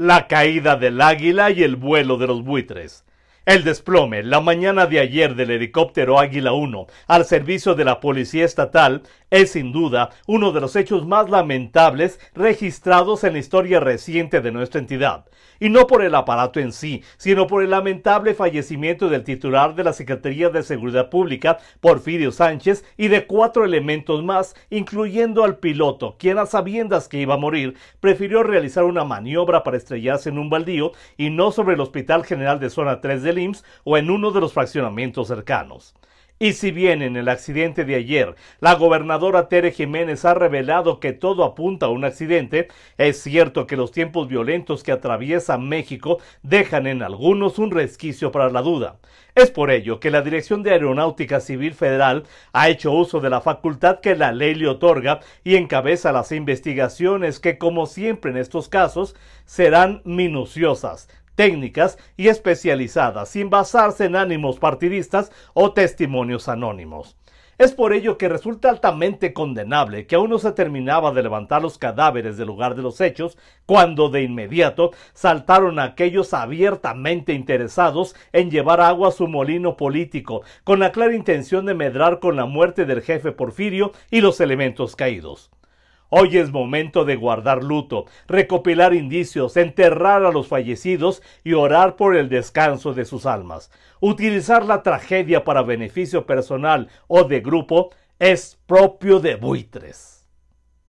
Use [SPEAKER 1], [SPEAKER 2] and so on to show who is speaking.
[SPEAKER 1] la caída del águila y el vuelo de los buitres. El desplome la mañana de ayer del helicóptero Águila 1 al servicio de la Policía Estatal es sin duda uno de los hechos más lamentables registrados en la historia reciente de nuestra entidad, y no por el aparato en sí, sino por el lamentable fallecimiento del titular de la Secretaría de Seguridad Pública, Porfirio Sánchez, y de cuatro elementos más, incluyendo al piloto, quien a sabiendas que iba a morir, prefirió realizar una maniobra para estrellarse en un baldío y no sobre el Hospital General de Zona 3 del o en uno de los fraccionamientos cercanos. Y si bien en el accidente de ayer la gobernadora Tere Jiménez ha revelado que todo apunta a un accidente, es cierto que los tiempos violentos que atraviesa México dejan en algunos un resquicio para la duda. Es por ello que la Dirección de Aeronáutica Civil Federal ha hecho uso de la facultad que la ley le otorga y encabeza las investigaciones que, como siempre en estos casos, serán minuciosas, técnicas y especializadas, sin basarse en ánimos partidistas o testimonios anónimos. Es por ello que resulta altamente condenable que aún no se terminaba de levantar los cadáveres del lugar de los hechos, cuando de inmediato saltaron aquellos abiertamente interesados en llevar agua a su molino político, con la clara intención de medrar con la muerte del jefe Porfirio y los elementos caídos. Hoy es momento de guardar luto, recopilar indicios, enterrar a los fallecidos y orar por el descanso de sus almas. Utilizar la tragedia para beneficio personal o de grupo es propio de buitres.